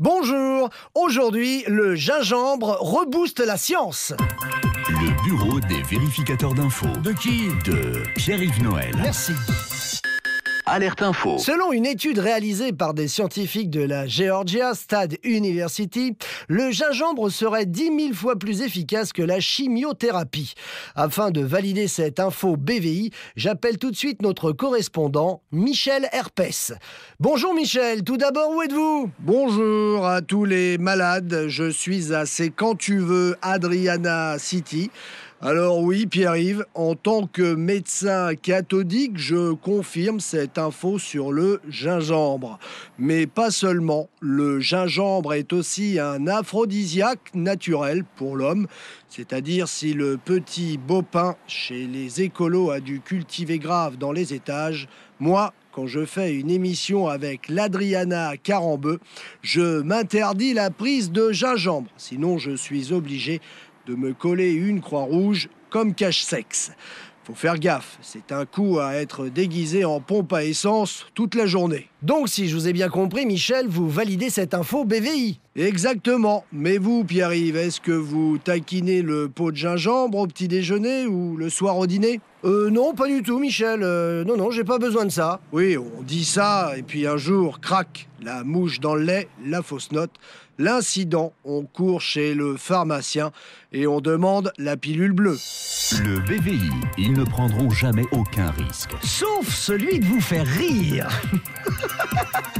Bonjour, aujourd'hui le gingembre rebooste la science. Le bureau des vérificateurs d'infos. De qui De Pierre-Yves Noël. Merci. Alerte info. Selon une étude réalisée par des scientifiques de la Georgia State University, le gingembre serait 10 000 fois plus efficace que la chimiothérapie. Afin de valider cette info BVI, j'appelle tout de suite notre correspondant Michel Herpès. Bonjour Michel, tout d'abord où êtes-vous Bonjour à tous les malades, je suis à C'est quand tu veux Adriana City. Alors oui, Pierre-Yves, en tant que médecin cathodique, je confirme cette info sur le gingembre. Mais pas seulement, le gingembre est aussi un aphrodisiaque naturel pour l'homme, c'est-à-dire si le petit bopin chez les écolos a dû cultiver grave dans les étages, moi, quand je fais une émission avec l'Adriana Carambeu, je m'interdis la prise de gingembre, sinon je suis obligé de me coller une croix rouge comme cache-sexe. Faut faire gaffe, c'est un coup à être déguisé en pompe à essence toute la journée. Donc si je vous ai bien compris, Michel, vous validez cette info BVI Exactement. Mais vous, Pierre-Yves, est-ce que vous taquinez le pot de gingembre au petit déjeuner ou le soir au dîner euh, non, pas du tout, Michel. Euh, non, non, j'ai pas besoin de ça. Oui, on dit ça, et puis un jour, crac, la mouche dans le lait, la fausse note, l'incident. On court chez le pharmacien et on demande la pilule bleue. Le BVI, ils ne prendront jamais aucun risque. Sauf celui de vous faire rire.